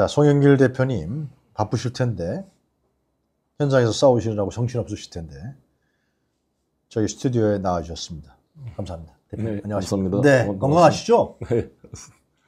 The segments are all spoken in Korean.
자, 송영길 대표님 바쁘실 텐데 현장에서 싸우시느라고 정신 없으실 텐데 저희 스튜디오에 나와주셨습니다. 감사합니다. 대표님 네, 안녕하십니까. 네, 건강하시죠? 네.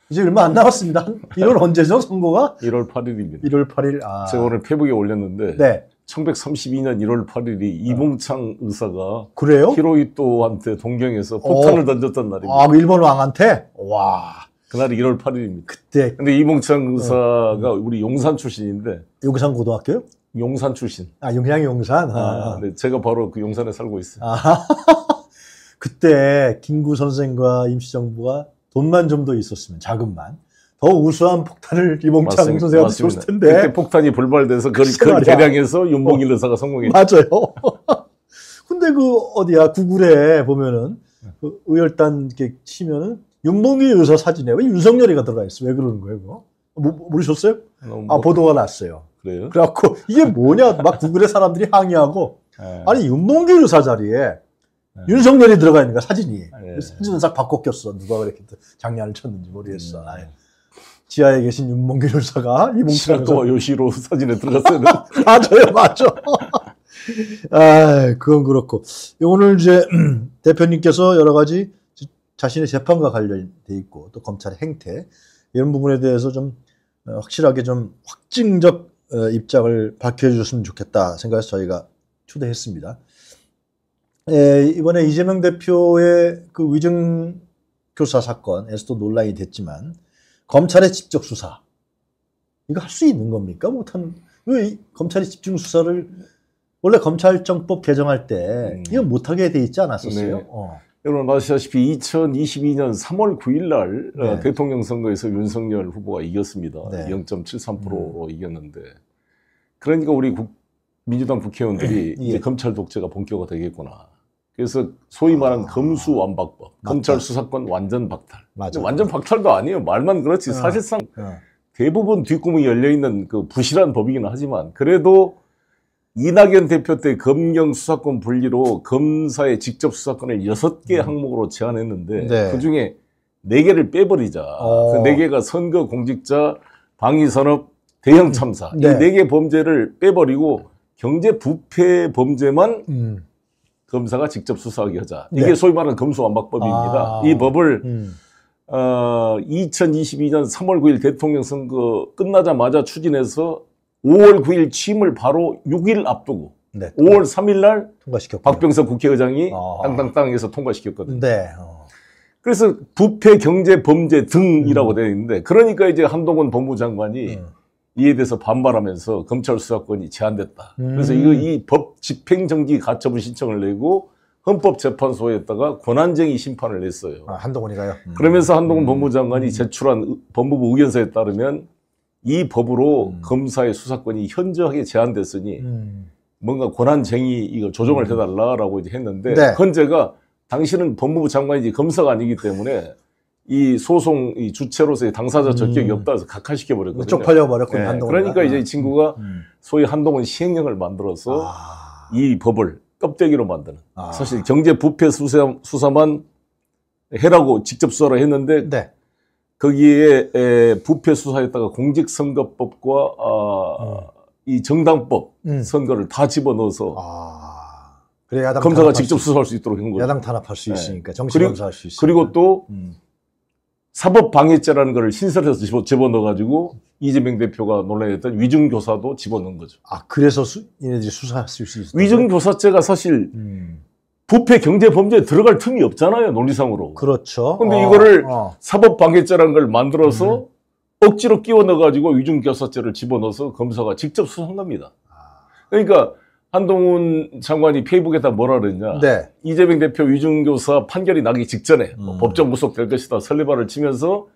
이제 얼마 안 남았습니다. 1월 언제죠, 선거가? 1월 8일입니다. 1월 8일. 아. 제가 오늘 페북에 올렸는데 네. 1932년 1월 8일이 이봉창 의사가 그래요? 히로이토한테 동경에서 폭탄을 오. 던졌던 날입니다. 아, 그 일본 왕한테? 와. 그날이 1월 8일입니다. 그때. 근데 이봉창 어. 의사가 우리 용산 출신인데. 용산 고등학교요? 용산 출신. 아, 용양이 용산? 아. 아 네, 제가 바로 그 용산에 살고 있어요. 아, 그때 김구 선생과 임시정부가 돈만 좀 더 있었으면, 자금만. 더 우수한 폭탄을 이봉창 선생한테 줬을 텐데. 그때 폭탄이 불발돼서 그걸, 그걸 개량해서 윤봉일 어, 의사가 성공했죠. 맞아요. 근데 그 어디야 구글에 보면은 네. 그 의열단 이렇게 치면은 윤봉길 의사 사진에 왜 윤석열이가 들어가 있어? 왜 그러는 거예요, 그거? 모르셨어요? 아, 뭐 아, 보도가 났어요. 그래요? 그래갖고 이게 뭐냐 막 구글에 사람들이 항의하고 네. 아니 윤봉길 의사 자리에 네. 윤석열이 들어가 있는 거야 사진이 네. 사진은 싹 바꿔 꼈어 누가 그렇게 장난을 쳤는지 모르겠어 음. 아니, 지하에 계신 윤봉길 의사가 이 몽키라고 요시로 사진에 들어갔어요 맞아요 맞아 아 그건 그렇고 오늘 이제 대표님께서 여러 가지 자신의 재판과 관련돼 있고 또 검찰의 행태 이런 부분에 대해서 좀 어, 확실하게 좀 확증적 어, 입장을 밝혀주셨으면 좋겠다 생각해서 저희가 초대했습니다. 에, 예, 이번에 이재명 대표의 그 위증 교사 사건에서도 논란이 됐지만 검찰의 직접 수사 이거 할 수 있는 겁니까? 못한 왜 검찰이 집중 수사를 원래 검찰정법 개정할 때 음. 이건 못하게 돼 있지 않았었어요? 네. 어. 여러분 아시다시피 2022년 3월 9일 날 어, 네. 대통령 선거에서 윤석열 후보가 이겼습니다. 네. 0.73%로 음. 이겼는데 그러니까 우리 국, 민주당 국회의원들이 네. 예. 이제 검찰 독재가 본격화 되겠구나. 그래서 소위 말하는 아, 검수완박법, 아, 검찰 수사권 완전 박탈. 맞아. 완전 박탈도 아니에요. 말만 그렇지. 어, 사실상 어. 대부분 뒷구멍이 열려 있는 그 부실한 법이긴 하지만 그래도 이낙연 대표 때 검경 수사권 분리로 검사의 직접 수사권을 여섯 개 음. 항목으로 제안했는데 네. 그 중에 네 개를 빼버리자. 어. 그네 개가 선거 공직자, 방위산업, 대형 참사 네. 이네 개 범죄를 빼버리고 경제 부패 범죄만 음. 검사가 직접 수사하게 하자. 네. 이게 네. 소위 말하는 검수완박법입니다. 아. 이 법을 음. 어, 2022년 3월 9일 대통령 선거 끝나자마자 추진해서 5월 9일 취임을 바로 6일 앞두고 네, 5월 3일 날 박병석 국회의장이 아. 땅땅땅에서 통과시켰거든요. 네. 어. 그래서 부패 경제 범죄 등이라고 음. 되어 있는데 그러니까 이제 한동훈 법무장관이 음. 이에 대해서 반발하면서 검찰 수사권이 제한됐다. 음. 그래서 이거 음. 이법 집행정지 가처분 신청을 내고 헌법재판소에다가 권한쟁의 심판을 냈어요. 아, 한동훈이가요? 음. 그러면서 한동훈 음. 법무장관이 제출한 법무부 의견서에 따르면 이 법으로 음. 검사의 수사권이 현저하게 제한됐으니 음. 뭔가 권한쟁이 이거 조정을 음. 해달라라고 이제 했는데 네. 헌재가 당신은 법무부 장관이지 검사가 아니기 때문에 이 소송 이 주체로서의 당사자 적격이 음. 없다 해서 각하시켜 버렸거든요. 쪽팔려 버렸군요. 네. 그러니까 이제 이 음. 친구가 음. 소위 한동훈 시행령을 만들어서 아. 이 법을 껍데기로 만드는. 아. 사실 경제 부패 수사, 수사만 해라고 직접 수사를 했는데 네. 거기에 에, 부패 수사에다가 공직선거법과 어, 음. 이 정당법 음. 선거를 다 집어넣어서 아, 그래 야당 검사가 직접 수, 수사할 수 있도록 한 거죠. 야당 탄압할 수 네. 있으니까 네. 정치 그리고, 검사할 수 있으니까. 그리고 또 음. 사법 방해죄라는 걸 신설해서 집어, 집어넣어 가지고 이재명 대표가 논란했던 위증 교사도 집어넣은 거죠. 아 그래서 수, 얘네 수사할 수 있어요. 위증 교사죄가 사실 음. 부패 경제 범죄에 들어갈 틈이 없잖아요 논리상으로. 그렇죠. 근데 어, 이거를 어. 사법 방해죄라는 걸 만들어서 음. 억지로 끼워 넣어가지고 위중교사죄를 집어넣어서 검사가 직접 수상한니다 아. 그러니까 한동훈 장관이 페이북에다 뭐라 그랬냐. 네. 이재명 대표 위중교사 판결이 나기 직전에 음. 뭐 법정 구속될 것이다 설리발을 치면서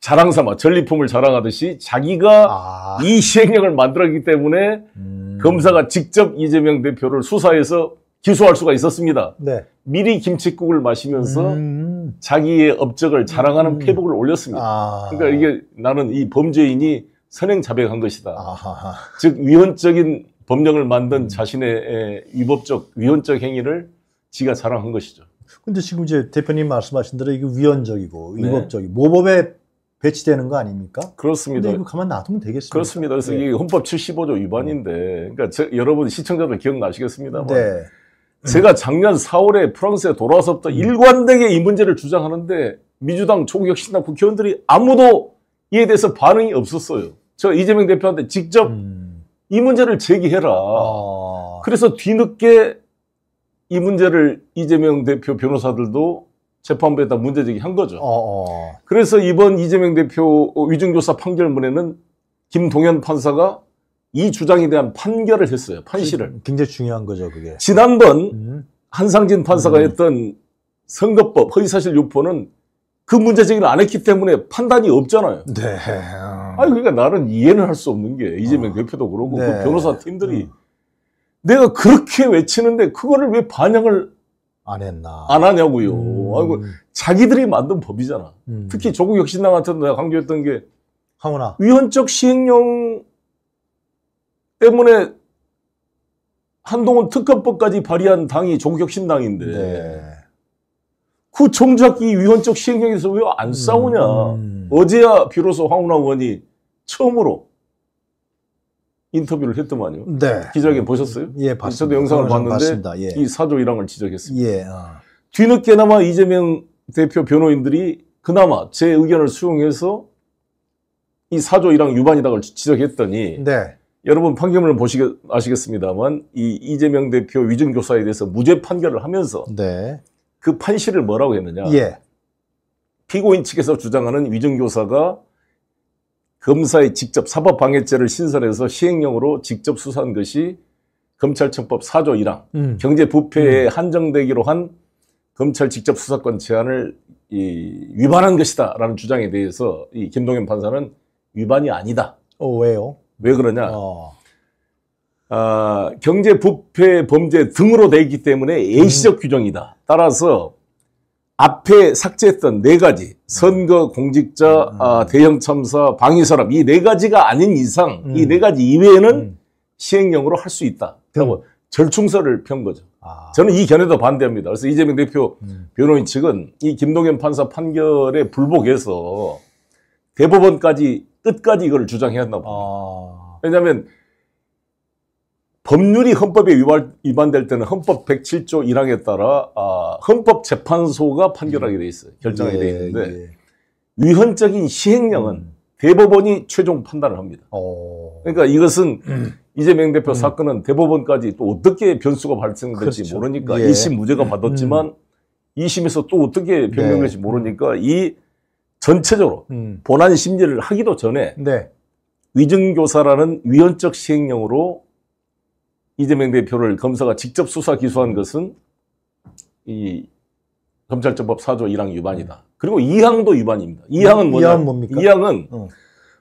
자랑삼아 전리품을 자랑하듯이 자기가 아. 이 시행령을 만들었기 때문에 음. 검사가 직접 이재명 대표를 수사해서 기소할 수가 있었습니다. 네. 미리 김치국을 마시면서 음. 자기의 업적을 자랑하는 음. 페북을 올렸습니다. 아. 그러니까 이게 나는 이 범죄인이 선행자백한 것이다. 아하즉 위헌적인 법령을 만든 자신의 위법적 위헌적 행위를 지가 자랑한 것이죠. 근데 지금 이제 대표님 말씀하신 대로 이게 위헌적이고 위법적이 네. 모법에 배치되는 거 아닙니까? 그렇습니다. 근데 이거 가만 놔두면 되겠습니다. 그렇습니다. 그래서 네. 이게 헌법 75조 위반인데, 그러니까 저, 여러분 시청자들 기억나시겠습니다만. 네. 네. 제가 작년 4월에 프랑스에 돌아와서부터 음. 일관되게 이 문제를 주장하는데 민주당 총국혁신당 국회의원들이 아무도 이에 대해서 반응이 없었어요. 제가 이재명 대표한테 직접 음. 이 문제를 제기해라. 아. 그래서 뒤늦게 이 문제를 이재명 대표 변호사들도 재판부에다 문제 제기한 거죠. 아. 그래서 이번 이재명 대표 위증조사 판결문에는 김동현 판사가 이 주장에 대한 판결을 했어요. 그 판시를. 굉장히 중요한 거죠, 그게. 지난번 음. 한상진 판사가 음. 했던 선거법 허위사실 유포는 그 문제 제기를 안 했기 때문에 판단이 없잖아요. 네. 어. 아니 그러니까 나는 이해는 할 수 없는 게 이재명 어. 대표도 그러고 네. 그 변호사 팀들이 음. 내가 그렇게 외치는데 그거를 왜 반영을 안 했나 안 하냐고요. 음. 아이고 자기들이 만든 법이잖아. 음. 특히 조국 혁신당 같은 데가 강조했던 게 하우나 위헌적 시행령 때문에 한동훈 특검법까지 발의한 당이 종국혁신당인데 네. 그 정작 이 위헌적 시행령에서 왜안 음. 싸우냐. 음. 어제야 비로소 황운하 의원이 처음으로 인터뷰를 했더만요. 네. 기자회견 보셨어요? 예, 봤습니다. 저도 영상을 봤는데 예. 이 사조 1항을 지적했습니다. 예, 아. 뒤늦게나마 이재명 대표 변호인들이 그나마 제 의견을 수용해서 이 사조 1항유반이라고 지적했더니 네. 여러분 판결문을 보시게 아시겠습니다만 이 이재명 대표 위증 교사에 대해서 무죄 판결을 하면서 네. 그 판시를 뭐라고 했느냐? 예. 피고인 측에서 주장하는 위증 교사가 검사의 직접 사법 방해죄를 신설해서 시행령으로 직접 수사한 것이 검찰청법 4조 1항 음. 경제 부패에 음. 한정되기로 한 검찰 직접 수사권 제한을 이, 위반한 것이다라는 주장에 대해서 이 김동현 판사는 위반이 아니다. 어, 왜요? 왜 그러냐? 어. 어, 경제 부패 범죄 등으로 돼 있기 때문에 예시적 음. 규정이다. 따라서 앞에 삭제했던 네 가지 선거 음. 공직자 음, 음. 아, 대형 참사 방위 사람 이 네 가지가 아닌 이상 음. 이네 가지 이외에는 음. 시행령으로 할 수 있다. 라고 절충서를 편 거죠. 아. 저는 이 견해도 반대합니다. 그래서 이재명 대표 변호인 측은 이 김동연 판사 판결에 불복해서 대법원까지 끝까지 이걸 주장해야 한다고 봅 아... 왜냐면 법률이 헌법에 위반, 될 때는 헌법 107조 1항에 따라 아, 헌법재판소가 판결하게 돼 있어요. 결정하게 돼 예, 있는데 예. 위헌적인 시행령은 음. 대법원이 최종 판단을 합니다. 오. 어. 그러니까 이것은 음. 이재명 대표 음. 사건은 대법원까지 또 어떻게 변수가 발생될지 그렇죠. 모르니까 예. 1심 무죄가 음. 받았지만 음. 2심에서 또 어떻게 변경될지 네. 모르니까 이 전체적으로 음. 본안 심리를 하기도 전에 네. 위증교사라는 위헌적 시행령으로 이재명 대표를 검사가 직접 수사 기소한 것은 이 검찰정법 4조 1항 위반이다. 그리고 2항도 위반입니다. 2항은 뭐냐? 2항 뭡니까? 2항은 어.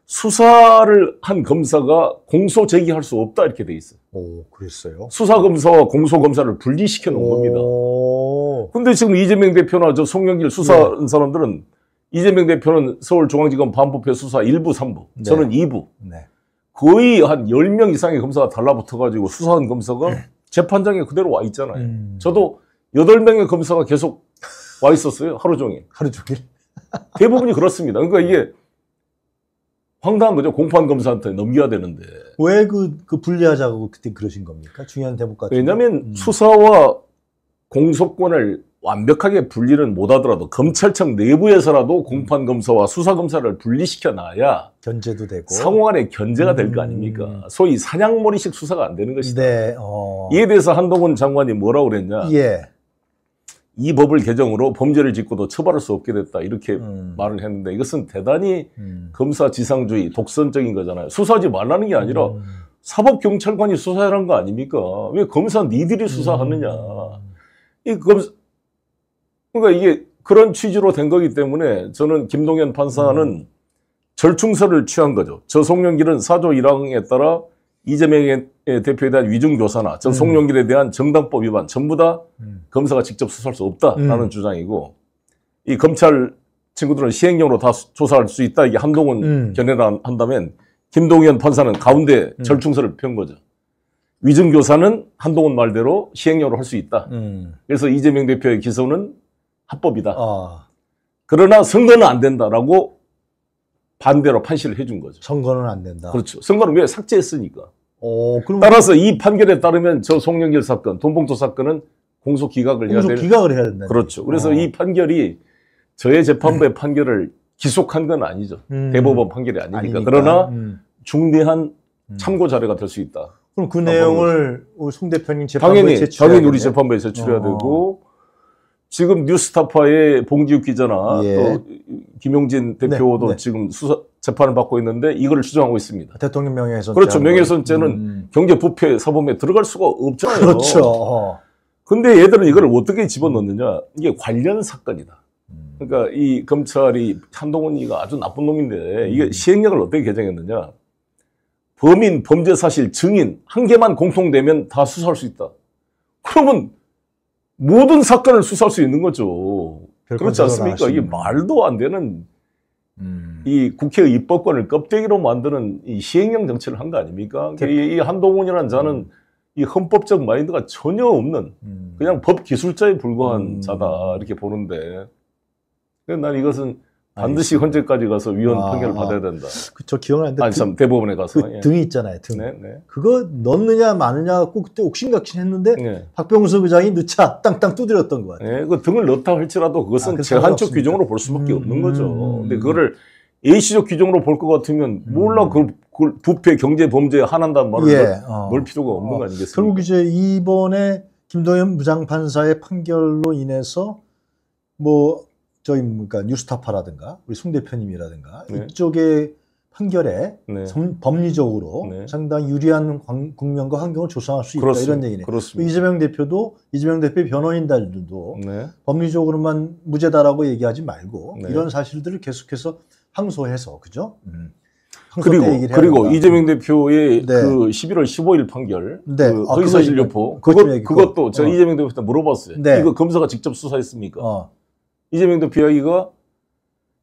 수사를 한 검사가 공소 제기할 수 없다 이렇게 돼 있어요. 오, 그랬어요? 수사 검사와 공소 검사를 분리시켜 놓은 겁니다. 근데 지금 이재명 대표나 저 송영길 수사한 네. 사람들은 이재명 대표는 서울중앙지검 반부패 수사 1부, 3부, 네. 저는 2부. 네. 거의 한 10명 이상의 검사가 달라붙어가지고 수사한 검사가 네. 재판장에 그대로 와 있잖아요. 음. 저도 8명의 검사가 계속 와 있었어요. 하루 종일. 하루 종일? 대부분이 그렇습니다. 그러니까 이게 황당한 거죠. 공판 검사한테 넘겨야 되는데. 왜 그, 그 분리하자고 그때 그러신 겁니까? 중요한 대목 같은 왜냐면 음. 수사와 공소권을 완벽하게 분리는 못하더라도 검찰청 내부에서라도 음. 공판 검사와 수사 검사를 분리시켜 놔야 견제도 되고 상호 간의 견제가 될거 음. 아닙니까? 음. 소위 사냥머리식 수사가 안 되는 것이다. 네, 어. 이에 대해서 한동훈 장관이 뭐라고 그랬냐? 예. 이 법을 개정으로 범죄를 짓고도 처벌할 수 없게 됐다 이렇게 음. 말을 했는데 이것은 대단히 음. 검사 지상주의 독선적인 거잖아요. 수사하지 말라는 게 아니라 음. 사법 경찰관이 수사하는 거 아닙니까? 왜 검사 니들이 수사하느냐? 이 검사 그러니까 이게 그런 취지로 된 거기 때문에 저는 김동연 판사는 음. 절충서를 취한 거죠. 저송영길은 사조 1항에 따라 이재명 대표에 대한 위증교사나 저송영길에 음. 대한 정당법 위반 전부 다 음. 검사가 직접 수사할 수 없다라는 음. 주장이고 이 검찰 친구들은 시행령으로 다 조사할 수 있다 이게 한동훈 음. 견해를 한다면 김동연 판사는 가운데 음. 절충서를 편 거죠. 위증교사는 한동훈 말대로 시행령으로 할 수 있다. 그래서 이재명 대표의 기소는 합법이다. 어. 그러나 선거는 안 된다라고 반대로 판시를 해준 거죠. 선거는 안 된다. 그렇죠. 선거는 왜 삭제했으니까. 오, 어, 그럼... 따라서 이 판결에 따르면 저 송영길 사건, 돈봉투 사건은 공소 기각을 해야 되는. 공소 기각을 해야 된다. 그렇죠. 그래서 어. 이 판결이 저의 재판부의 음. 판결을 기속한 건 아니죠. 음. 대법원 판결이 아니니까. 아니니까. 그러나 음. 중대한 음. 참고 자료가 될 수 있다. 그럼 그 내용을 송 대표님 재판부에 당연히, 당연히 우리 재판부에 제출해야 어. 되고 지금 뉴스타파의 봉지욱 기자나 예. 또 김용진 네, 대표도 네, 네. 지금 수사 재판을 받고 있는데 이걸 주장하고 있습니다. 대통령 명예훼손죄. 그렇죠. 뭐 명예훼손죄는 음. 경제 부패 사범에 들어갈 수가 없잖아요. 그렇죠. 근데 얘들은 이걸 어떻게 집어넣느냐? 이게 관련 사건이다. 그러니까 이 검찰이 한동훈이가 아주 나쁜 놈인데 이게 음. 시행령을 어떻게 개정했느냐? 범인 범죄 사실 증인 한 개만 공통되면 다 수사할 수 있다. 그러면 모든 사건을 수사할 수 있는 거죠. 그렇지 않습니까? 이게 말도 안 되는 음. 이 국회의 입법권을 껍데기로 만드는 이 시행령 정치를 한 거 아닙니까? 대... 그러니까 이, 이 한동훈이라는 자는 음. 이 헌법적 마인드가 전혀 없는 음. 그냥 법 기술자에 불과한 음. 자다 이렇게 보는데 난 이것은 반드시 헌재까지 가서 위헌 아, 판결을 아. 받아야 된다. 그저 기억나는데. 아니, 참, 대법원에 가서. 그 예. 등이 있잖아요, 등. 네, 네. 그거 넣느냐, 마느냐 갖고 그때 옥신각신 했는데, 네. 박병수 부장이 넣자, 땅땅 두드렸던 것 같아요. 네, 그 등을 넣다 할지라도 그것은 아, 제한적 규정으로 볼 수밖에 음, 없는 거죠. 음, 근데 음. 그거를 A씨적 규정으로 볼 것 같으면, 음. 몰라, 그 그걸, 부패, 경제, 범죄에 한한다는 말을 예, 어. 넣을 필요가 없는 어. 거 아니겠습니까? 결국 이제 이번에 김도현 부장판사의 판결로 인해서, 뭐, 저희 그러니까 뉴스타파라든가 우리 송 대표님이라든가 네. 이쪽의 판결에 네. 법리적으로 네. 상당히 유리한 광, 국면과 환경을 조성할 수 있다 그 이런 얘기네요. 그렇습니다. 이재명 대표도 이재명 대표 변호인들도 네. 법리적으로만 무죄다라고 얘기하지 말고 네. 이런 사실들을 계속해서 항소해서 그죠? 음. 그리고 그리고 하까 이재명 대표의 네. 그 11월 15일 판결 네. 그 아, 의사진료포 그것, 그것도 제 어. 이재명 대표한테 물어봤어요. 네. 이거 검사가 직접 수사했습니까? 어. 이재명도 비하기가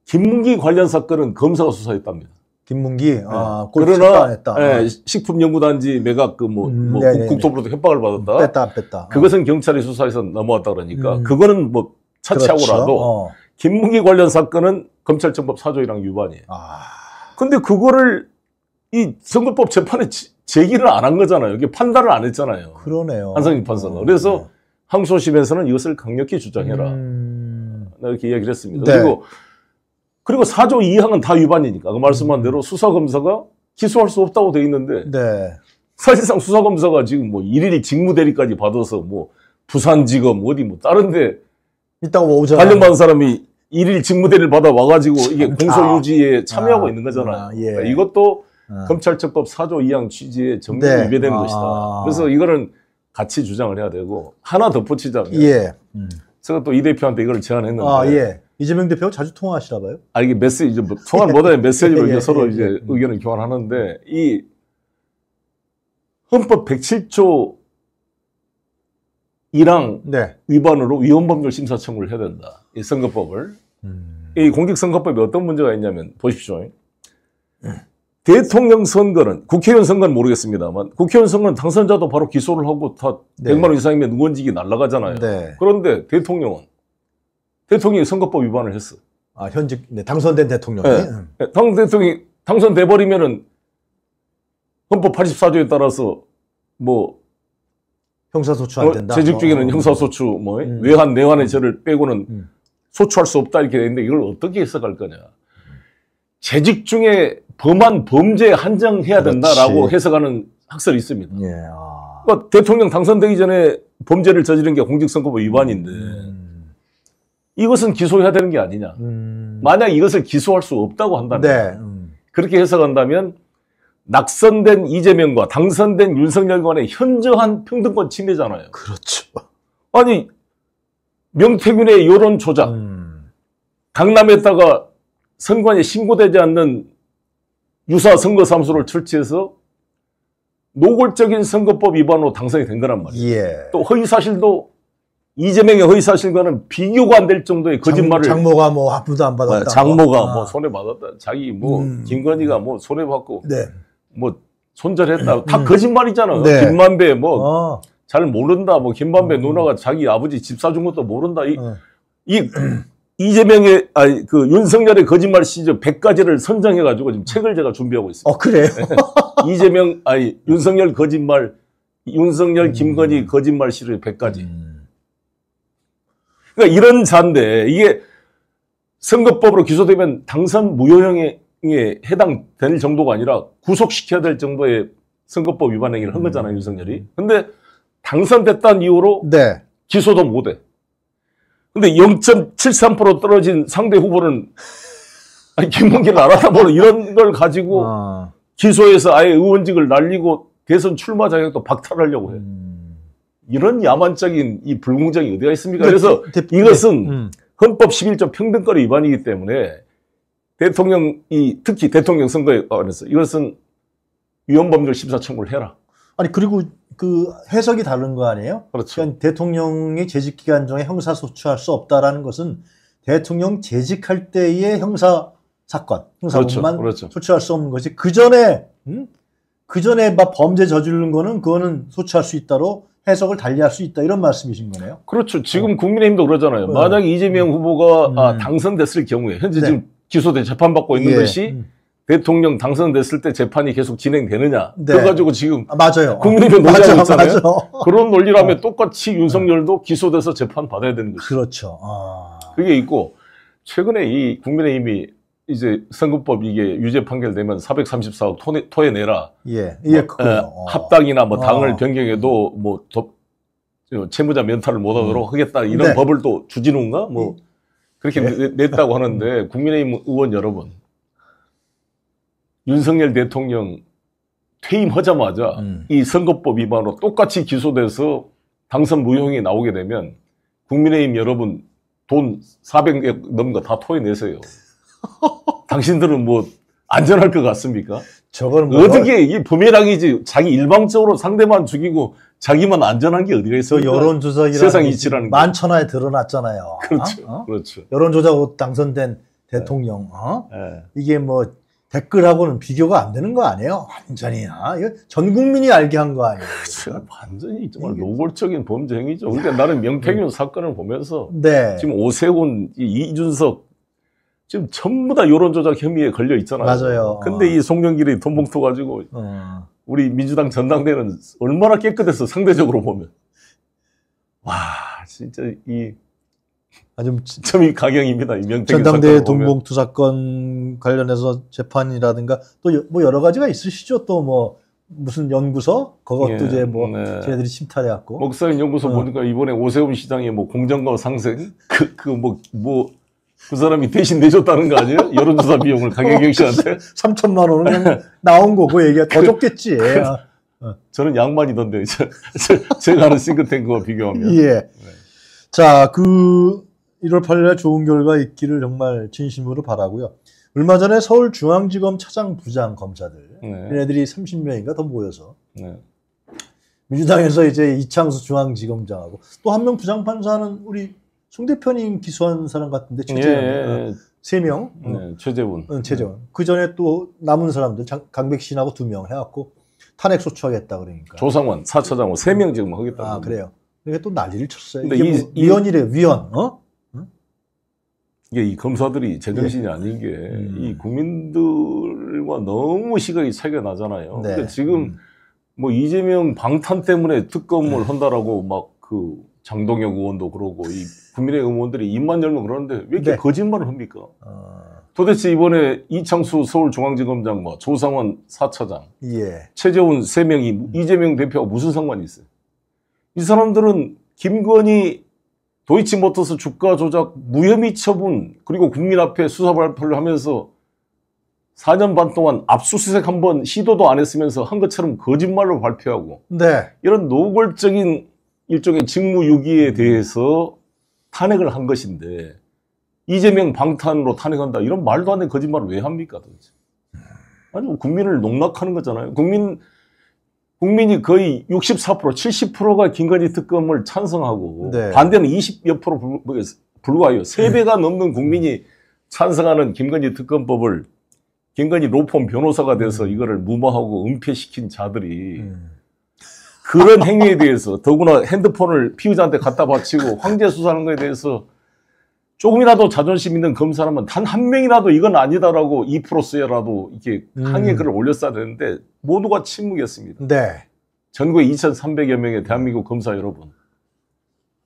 김문기 관련 사건은 검사가 수사했답니다. 김문기 네. 아, 그러나 예, 식품연구단지 매각 그뭐 음, 뭐 네, 네, 국토부로도 협박을 받았다. 뺐다 뺐다. 어. 그것은 경찰이 수사해서 넘어왔다 그러니까 음. 그거는 뭐 차치하고라도 그렇죠. 어. 김문기 관련 사건은 검찰청법 사조이랑 위반이에요. 아. 근데 그거를 이 선거법 재판에 지, 제기를 안 한 거잖아요. 이게 판단을 안 했잖아요. 그러네요. 한상민 판사가. 어, 그래서 네. 항소심에서는 이것을 강력히 주장해라. 음. 이렇게 이야기를 했습니다. 네. 그리고 그리고 4조 2항은 다 위반이니까 그 말씀한 대로 수사검사가 기소할 수 없다고 돼 있는데 네. 사실상 수사검사가 지금 뭐 일일이 직무대리까지 받아서 뭐 부산지검 어디 뭐 다른데 이따가 뭐 오잖아 관련받은 사람이 일일 직무대리를 받아 와가지고 이게 공소유지에 아. 참여하고 아, 있는 거잖아요. 아, 예. 그러니까 이것도 아. 검찰청법 4조 2항 취지에 정면 네. 위배된는 아. 것이다. 그래서 이거는 같이 주장을 해야 되고 하나 덧붙이자면 예. 음. 제가 또 이 대표한테 이걸 제안했는데. 아, 예. 이재명 대표 자주 통화하시나 봐요? 아, 이게 메시지, 뭐 통화를 못하 메시지로 예, 이제 서로 예, 이제 예. 의견을 교환하는데, 이 헌법 107조 이랑 네. 위반으로 위헌법률 심사 청구를 해야 된다. 이 선거법을. 음. 이 공직선거법이 어떤 문제가 있냐면 보십시오. 음. 대통령 선거는 국회의원 선거는 모르겠습니다만 국회의원 선거는 당선자도 바로 기소를 하고 다 네. 100만 원 이상이면 누원직이 날라가잖아요. 네. 그런데 대통령은 대통령이 선거법 위반을 했어. 아 현직 네, 당선된 대통령이 네. 네 당 대통령이 당선돼 버리면은 헌법 84조에 따라서 뭐 형사소추 안 된다. 어, 재직 중에는 어. 형사소추 뭐 음. 외환 내환의 죄를 빼고는 음. 소추할 수 없다 이렇게 되는데 이걸 어떻게 해석할 거냐. 재직 중에 범한 범죄에 한정해야 된다라고 해석하는 학설이 있습니다. 예, 아. 그러니까 대통령 당선되기 전에 범죄를 저지른 게 공직선거법 위반인데 음. 이것은 기소해야 되는 게 아니냐. 음. 만약 이것을 기소할 수 없다고 한다면 네. 음. 그렇게 해석한다면 낙선된 이재명과 당선된 윤석열 간의 현저한 평등권 침해잖아요. 그렇죠. 아니 명태균의 여론 조작, 음. 강남에다가 선관위 에 신고되지 않는 유사 선거사무소를 출치해서 노골적인 선거법 위반으로 당선이 된 거란 말이에요. 예. 또 허위사실도 이재명의 허위사실과는 비교가 안 될 정도의 거짓말을 장, 장모가 뭐 아프도 안 받았다. 어, 장모가 뭐. 뭐 손해 받았다. 자기 뭐 음. 김건희가 뭐 손해 받고 네. 뭐 손절했다. 다 음. 거짓말이잖아. 네. 김만배 뭐잘 어. 모른다. 뭐 김만배 음. 누나가 자기 아버지 집 사준 것도 모른다. 이, 어. 이 이재명의 아니 그 윤석열의 거짓말 시즌 100가지를 선정해 가지고 지금 책을 제가 준비하고 있습니다. 어 그래요? 네. 이재명 아니 윤석열 거짓말 윤석열 김건희 음. 거짓말 시리즈 100가지. 음. 그러니까 이런 잔데 이게 선거법으로 기소되면 당선 무효형에 해당될 정도가 아니라 구속시켜야 될 정도의 선거법 위반 행위를 한 음. 거잖아요, 음. 윤석열이. 근데 당선됐다는 이유로 네. 기소도 못 해. 근데 0.73% 떨어진 상대 후보는 아니, 김문기를 알아다보는 이런 걸 가지고 아. 기소해서 아예 의원직을 날리고 대선 출마 자격도 박탈하려고 해요. 음. 이런 야만적인 이 불공정이 어디가 있습니까? 그래서 대, 대, 이것은 네. 음. 헌법 11조 평등거리 위반이기 때문에 대통령, 이, 특히 대통령 선거에 관해서 이것은 위헌 법률 심사 청구를 해라. 아니, 그리고 그 해석이 다른 거 아니에요? 그렇죠. 그러니까 대통령의 재직 기간 중에 형사 소추할 수 없다라는 것은 대통령 재직할 때의 형사 사건, 형사범만 그렇죠. 그렇죠. 소추할 수 없는 것이 그 전에 음? 그 전에 막 범죄 저지르 거는 그거는 소추할 수 있다로 해석을 달리할 수 있다 이런 말씀이신 거네요. 그렇죠. 어. 지금 국민의힘도 그러잖아요. 네. 어. 만약 이재명 음. 후보가 아, 음. 아, 당선됐을 경우에 현재 네. 지금 기소된 재판받고 있는 예. 것이 음. 대통령 당선됐을 때 재판이 계속 진행되느냐. 네. 그래가지고 지금 아, 맞아요. 국민의힘 논쟁 있잖아요. 맞아. 그런 논리라면 어. 똑같이 윤석열도 기소돼서 재판 받아야 되는 거죠. 그렇죠. 아. 그게 있고 최근에 이 국민의힘이 이제 선거법 이게 유죄 판결 되면 434억 토내, 토해내라. 예, 예, 뭐, 에, 어. 합당이나 뭐 어. 당을 어. 변경해도 뭐 저, 채무자 면탈을 못하도록 음. 하겠다 이런 네. 법을 또 주진우인가 뭐 음. 그렇게 예. 냈다고 하는데 음. 국민의힘 의원 여러분 윤석열 대통령 퇴임하자마자 음. 이 선거법 위반으로 똑같이 기소돼서 당선 무효형이 나오게 되면 국민의힘 여러분 돈 400억 넘은 거다 토해내세요. 당신들은 뭐 안전할 것 같습니까? 저건 뭐 어떻게 이게 부메랑이지 자기 일방적으로 상대만 죽이고 자기만 안전한 게 어디가 있어요? 그 여론 조작이라는 세상 이 만천하에 드러났잖아요. 그렇죠. 어? 어? 그렇죠. 여론 조작으로 당선된 네. 대통령 네. 어? 네. 이게 뭐 댓글하고는 비교가 안 되는 거 아니에요? 완전히나. 전 국민이 알게 한 거 아니에요? 그렇 완전히 정말 이게... 노골적인 범죄 행위죠. 그러니까 나는 명태균 네. 사건을 보면서 네. 지금 오세훈, 이준석 지금 전부 다 여론조작 혐의에 걸려 있잖아요. 맞아요. 근데 어. 이 송영길이 돈 봉투 가지고 어. 우리 민주당 전당대회는 얼마나 깨끗해서 상대적으로 보면. 와, 진짜 이 아좀 점이 가경입니다. 전당대 동봉투 사건 관련해서 재판이라든가 또 뭐 여러 가지가 있으시죠. 또 뭐 무슨 연구소 그것도 예, 이제 뭐 네. 쟤들이 침탈해 갖고 목사님 연구소 어. 보니까 이번에 오세훈 시장의 뭐 공정과 상생 그그뭐뭐그 뭐, 뭐, 그 사람이 대신 내줬다는 거 아니에요? 여론조사 비용을 강혜경 씨한테 3천만 원은 나온 거고 얘기가 더좋겠지 그, 그 아. 어. 저는 양반이던데 제, 제가 하는 싱크탱크와 비교하면. 예. 네. 자, 그 1월 8일에 좋은 결과 있기를 정말 진심으로 바라고요. 얼마 전에 서울중앙지검 차장 부장 검사들 네. 얘네들이 30명인가 더 모여서 네. 민주당에서 이제 이창수 중앙지검장하고 또 한 명 부장판사는 우리 송 대표님 기소한 사람 같은데 예, 최재원 예, 예. 세 명, 네, 최재훈, 응, 최재훈. 네. 그 전에 또 남은 사람들 강백신하고 두 명 해갖고 탄핵 소추하겠다 그러니까. 조상원 사차장 세명 지금 하겠다. 아 그래요. 이게 그러니까 또 난리를 쳤어요. 이게 이, 뭐 위원이래 위원, 어? 이게 이 검사들이 네. 제정신이 네. 아닌 게이 음. 국민들과 너무 시각이 차이가 나잖아요. 네. 근데 지금 음. 뭐 이재명 방탄 때문에 특검을 네. 한다라고 막 그 장동혁 의원도 그러고 이국민의 의원들이 입만 열면 그러는데 왜 이렇게 네. 거짓말을 합니까? 어. 도대체 이번에 이창수 서울중앙지검장 뭐 조상원 사차장 예. 최재훈 세명이 음. 이재명 대표와 무슨 상관이 있어요? 이 사람들은 김건희 도이치모터스 주가 조작 무혐의 처분 그리고 국민 앞에 수사 발표를 하면서 4년 반 동안 압수수색 한 번 시도도 안 했으면서 한 것처럼 거짓말로 발표하고 네. 이런 노골적인 일종의 직무유기에 대해서 탄핵을 한 것인데 이재명 방탄으로 탄핵한다 이런 말도 안 되는 거짓말을 왜 합니까 도대체 아니 뭐 국민을 농락하는 거잖아요 국민 국민이 거의 64% 70%가 김건희 특검을 찬성하고 네. 반대는 20여 프로 뭐, 불과해요. 3배가 넘는 국민이 찬성하는 김건희 특검법을 김건희 로펌 변호사가 돼서 음. 이거를 무마하고 은폐시킨 자들이 음. 그런 행위에 대해서 더구나 핸드폰을 피의자한테 갖다 바치고 황제 수사하는 거에 대해서 조금이라도 자존심 있는 검사라면 단 한 명이라도 이건 아니다라고 2%세라도 이렇게 음. 항의 글을 올렸어야 되는데 모두가 침묵했습니다. 네. 전국에 2,300여 명의 대한민국 검사 여러분.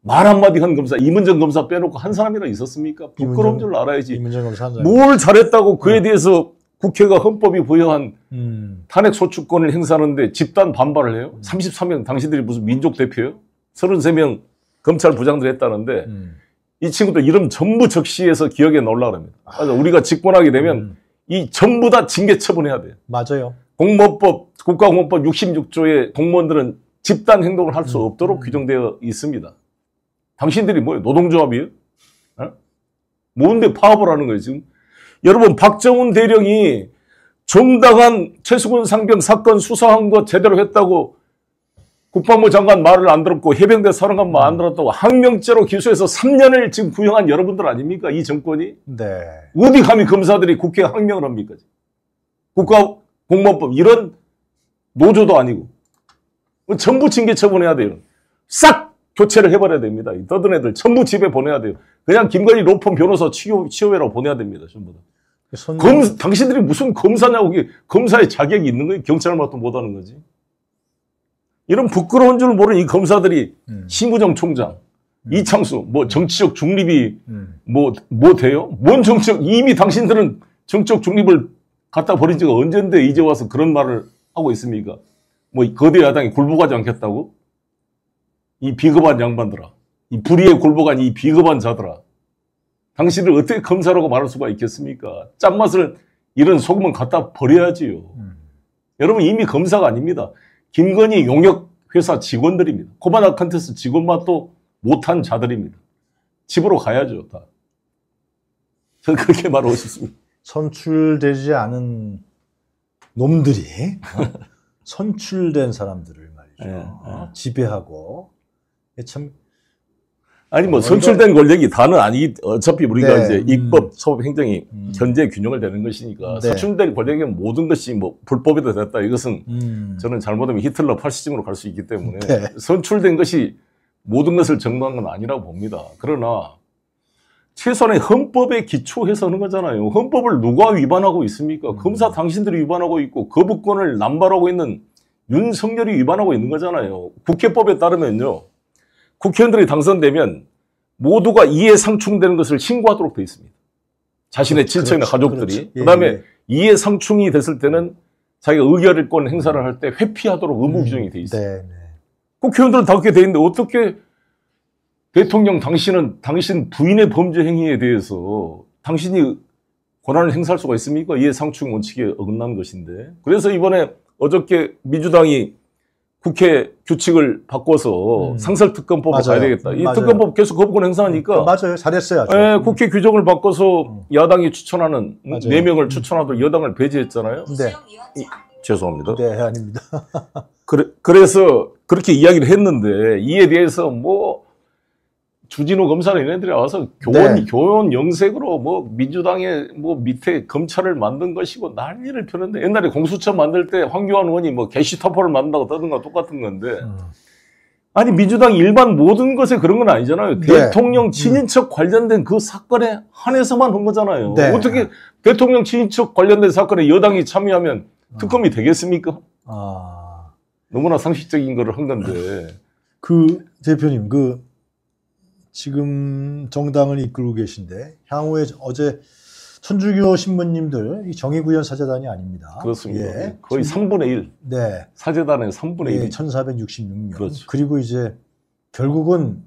말 한마디 한 검사, 이문정 검사 빼놓고 한 사람이나 있었습니까? 부끄러운 줄 알아야지. 이문정 검사 뭘 잘했다고 그에 네. 대해서 국회가 헌법이 부여한 음. 탄핵 소추권을 행사하는데 집단 반발을 해요? 33명, 음. 당신들이 무슨 민족 대표예요? 33명 검찰 부장들 했다는데 음. 이 친구들 이름 전부 적시해서 기억에 넣으려고 합니다. 아. 그래서 우리가 직권하게 되면 음. 이 전부 다 징계 처분해야 돼요. 맞아요. 공무원법, 국가공무원법 66조에 공무원들은 집단 행동을 할수 음. 없도록 음. 규정되어 있습니다. 당신들이 뭐예요? 노동조합이에요? 어? 뭔데 파업을 하는 거예요, 지금? 여러분, 박정훈 대령이 정당한 최수근 상병 사건 수사한 거 제대로 했다고 국방부 장관 말을 안 들었고 해병대 사령관 만안 들었다고 항명죄로 기소해서 3년을 지금 구형한 여러분들 아닙니까? 이 정권이. 네. 어디 감히 검사들이 국회 항명을 합니까? 국가 공무원법 이런 노조도 아니고 뭐 전부 징계 처분해야 돼요. 싹 교체를 해버려야 됩니다. 이 떠든 애들 전부 집에 보내야 돼요. 그냥 김건희 로펌 변호사 치료, 치료회로 보내야 됩니다. 전부 다. 선 검, 당신들이 무슨 검사냐고 그게 검사의 자격이 있는 거예요? 경찰 말도 못하는 거지. 이런 부끄러운 줄 모르는 이 검사들이 음. 심우정 총장, 음. 이창수, 뭐 정치적 중립이 뭐뭐 음. 뭐 돼요? 뭔 정치적 이미 당신들은 정치적 중립을 갖다 버린 지가 언젠데 이제 와서 그런 말을 하고 있습니까? 뭐 거대 야당이 굴복하지 않겠다고? 이 비겁한 양반들아, 이 불의에 굴복한 이 비겁한 자들아, 당신을 어떻게 검사라고 말할 수가 있겠습니까? 짠맛을 이런 소금은 갖다 버려야지요. 음. 여러분 이미 검사가 아닙니다. 김건희 용역 회사 직원들입니다. 코바나 컨테스트 직원만 또 못한 자들입니다. 집으로 가야죠, 다. 저는 그렇게 말하고 싶습니다. 선출되지 않은 놈들이 어? 선출된 사람들을 말이죠. 네, 네. 지배하고 참 아니 뭐 어, 선출된 권력이 다는 아니 어차피 우리가 네. 이제 음. 입법, 소법, 행정이 음. 현재 균형을 되는 것이니까 네. 선출된 권력의 모든 것이 뭐 불법이다 됐다 이것은 음. 저는 잘못하면 히틀러 파시즘으로 갈 수 있기 때문에 네. 선출된 것이 모든 것을 정당한 건 아니라고 봅니다. 그러나 최소한의 헌법에 기초해서 하는 거잖아요. 헌법을 누가 위반하고 있습니까? 음. 검사 당신들이 위반하고 있고 거부권을 남발하고 있는 윤석열이 위반하고 있는 거잖아요. 국회법에 따르면요. 국회의원들이 당선되면 모두가 이해 상충되는 것을 신고하도록 되어 있습니다. 자신의 그렇죠. 친척이나 그렇죠. 가족들이. 예, 그다음에 예. 예. 이해 상충이 됐을 때는 자기가 의결권 행사를 할 때 회피하도록 의무 음, 규정이 돼 있어요. 네, 네. 국회의원들은 다 그렇게 돼 있는데 어떻게 대통령 당신은 당신 부인의 범죄 행위에 대해서 당신이 권한을 행사할 수가 있습니까? 이해 상충 원칙에 어긋난 것인데. 그래서 이번에 어저께 민주당이 국회 규칙을 바꿔서 음. 상설특검법을 가야 되겠다. 이 맞아요. 특검법 계속 거부권 행사하니까. 음, 맞아요. 잘했어요. 예, 국회 규정을 바꿔서 음. 야당이 추천하는 네 명을 음. 추천하도록 여당을 배제했잖아요. 네. 네. 이, 죄송합니다. 네, 아닙니다. 그래, 그래서 그렇게 이야기를 했는데 이에 대해서 뭐 주진우 검사는 얘네들이 와서 교원, 네. 교원 영색으로 뭐 민주당의 뭐 밑에 검찰을 만든 것이고 난리를 펴는데 옛날에 공수처 만들 때 황교안 의원이 뭐개시타포를 만든다고 떠든 거 똑같은 건데 음. 아니 민주당 일반 모든 것에 그런 건 아니잖아요. 네. 대통령 음. 친인척 관련된 그 사건에 한해서만 한 거잖아요. 네. 어떻게 대통령 친인척 관련된 사건에 여당이 참여하면 음. 특검이 되겠습니까? 아. 너무나 상식적인 거를 한 건데. 그 대표님 그 지금 정당을 이끌고 계신데 향후에 어제 천주교 신부님들 이 정의구현 사제단이 아닙니다. 그렇습니다. 예. 거의 3분의 1. 네. 사제단의 3분의 예, 1. 1466명. 그렇죠. 그리고 이제 결국은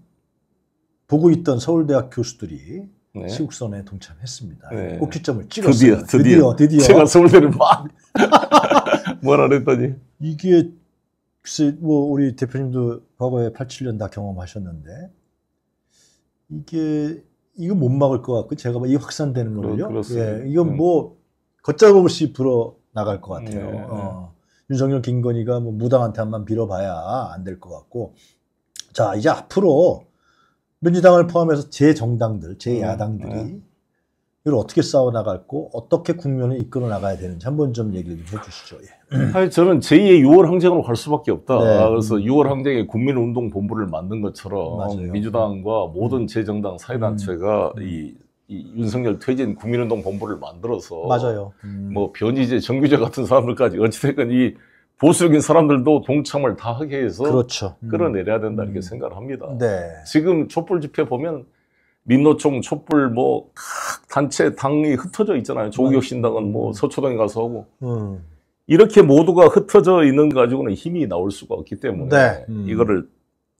보고 있던 서울대학 교수들이 네. 시국선에 동참했습니다. 네. 꼭지점을 찍었어요. 드디어, 드디어, 드디어, 드디어. 제가 서울대를 막 뭐라 그랬더니 이게 글쎄 뭐 우리 대표님도 과거에 87년 다 경험하셨는데 이게 이거 못 막을 것 같고 제가 뭐 이 확산되는 음, 거를요. 예, 이건 음. 뭐 걷잡을 없이 불어 나갈 것 음, 같아요. 네. 어. 윤석열 김건희가 뭐무당한테 한 번 빌어봐야 안 될 것 같고 자 이제 앞으로 민주당을 포함해서 제 정당들, 제 야당들이 네. 예. 이걸 어떻게 싸워 나갈고 어떻게 국면을 이끌어 나가야 되는지 한 번 좀 얘기를 좀 해주시죠. 예. 사실 저는 제2의 6월 항쟁으로 갈 수밖에 없다. 네. 그래서 6월 항쟁의 국민운동 본부를 만든 것처럼 맞아요. 민주당과 음. 모든 제정당 사회단체가 음. 이, 이 윤석열 퇴진 국민운동 본부를 만들어서 맞아요. 음. 뭐 변희재, 정규재 같은 사람들까지 어찌됐건 이 보수적인 사람들도 동참을 다 하게 해서 그렇죠. 음. 끌어내려야 된다 이렇게 음. 생각을 합니다. 네. 지금 촛불 집회 보면 민노총 촛불 뭐 단체 당이 흩어져 있잖아요. 조국혁신당은 뭐 음. 서초동에 가서 하고 음. 이렇게 모두가 흩어져 있는 가지고는 힘이 나올 수가 없기 때문에 네. 음. 이거를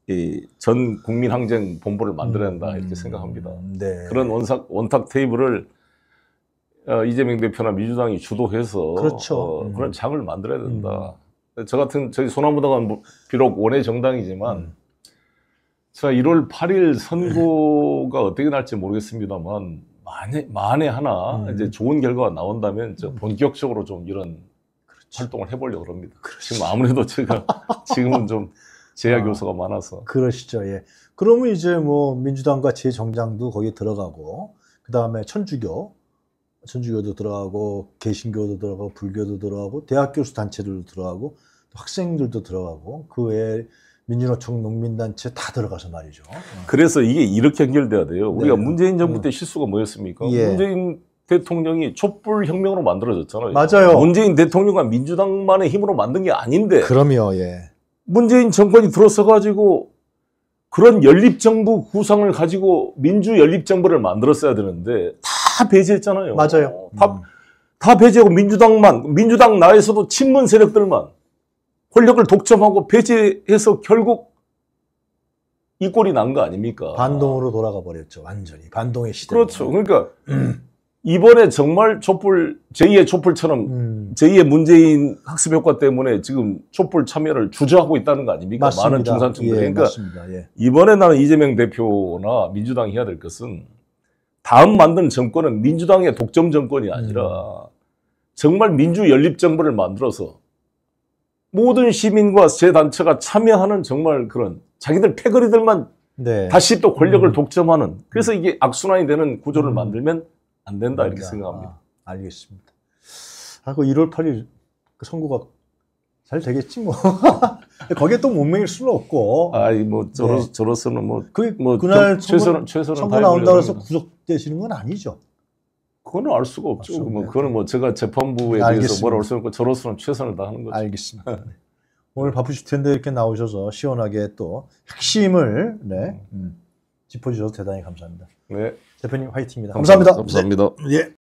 이전 국민 항쟁 본부를 음. 만들어야 한다 음. 이렇게 생각합니다. 네. 그런 원탁 원탁 테이블을 어, 이재명 대표나 민주당이 주도해서 그렇죠. 어, 그런 음. 장을 만들어야 된다. 저 같은 저희 소나무당은 뭐 비록 원외 정당이지만 자, 1월 8일 선거가 어떻게 날지 모르겠습니다만 만에 만에 하나 음. 이제 좋은 결과가 나온다면 저 음. 본격적으로 좀 이런 그렇지. 활동을 해보려고 합니다. 그렇지. 지금 아무래도 제가 지금은 좀 제약 아, 요소가 많아서 그러시죠. 예. 그러면 이제 뭐 민주당과 제정당도 거기에 들어가고 그 다음에 천주교 천주교도 들어가고 개신교도 들어가고 불교도 들어가고 대학 교수 단체들도 들어가고 학생들도 들어가고 그 외에 민주노총, 농민단체 다 들어가서 말이죠. 어. 그래서 이게 이렇게 연결돼야 돼요. 우리가 네. 문재인 정부 네. 때 실수가 뭐였습니까? 예. 문재인 대통령이 촛불 혁명으로 만들어졌잖아요. 맞아요. 문재인 대통령과 민주당만의 힘으로 만든 게 아닌데. 그럼요, 예. 문재인 정권이 들어서 가지고 그런 연립정부 구상을 가지고 민주 연립정부를 만들었어야 되는데 다 배제했잖아요. 맞아요. 다, 음. 다 배제하고 민주당만, 민주당 나에서도 친문 세력들만 권력을 독점하고 배제해서 결국 이 꼴이 난 거 아닙니까? 반동으로 돌아가 버렸죠. 완전히 반동의 시대. 그렇죠. 그러니까 음. 이번에 정말 촛불 제2의 촛불처럼 음. 제2의 문재인 학습 효과 때문에 지금 촛불 참여를 주저하고 있다는 거 아닙니까? 맞습니다. 많은 중산층들이 예, 그러니까 맞습니다. 예. 이번에 나는 이재명 대표나 민주당이 해야 될 것은 다음 만든 정권은 민주당의 독점 정권이 아니라 음. 정말 민주 연립 정부를 만들어서 모든 시민과 세 단체가 참여하는 정말 그런 자기들 패거리들만 네. 다시 또 권력을 음. 독점하는 그래서 이게 음. 악순환이 되는 구조를 음. 만들면 안 된다 그러니까, 이렇게 생각합니다. 아, 알겠습니다. 아, 그 1월 8일 그 선거가 잘 되겠지 뭐. 거기에 또못 매일 수는 없고. 아이 뭐 저로 네. 저로서는 뭐그 뭐 그날 최선최선 선거 나온다 그래서 구속되시는 건 아니죠. 그거는 알 수가 없죠. 뭐 그거는 뭐 제가 재판부에 네, 알겠습니다. 뭐라 할수 없고 저로서는 최선을 다하는 거죠. 알겠습니다. 네. 오늘 바쁘실 텐데 이렇게 나오셔서 시원하게 또 핵심을 네, 음. 음, 짚어주셔서 대단히 감사합니다. 네. 대표님 화이팅입니다. 감사합니다. 감사합니다. 감사합니다. 네. 예.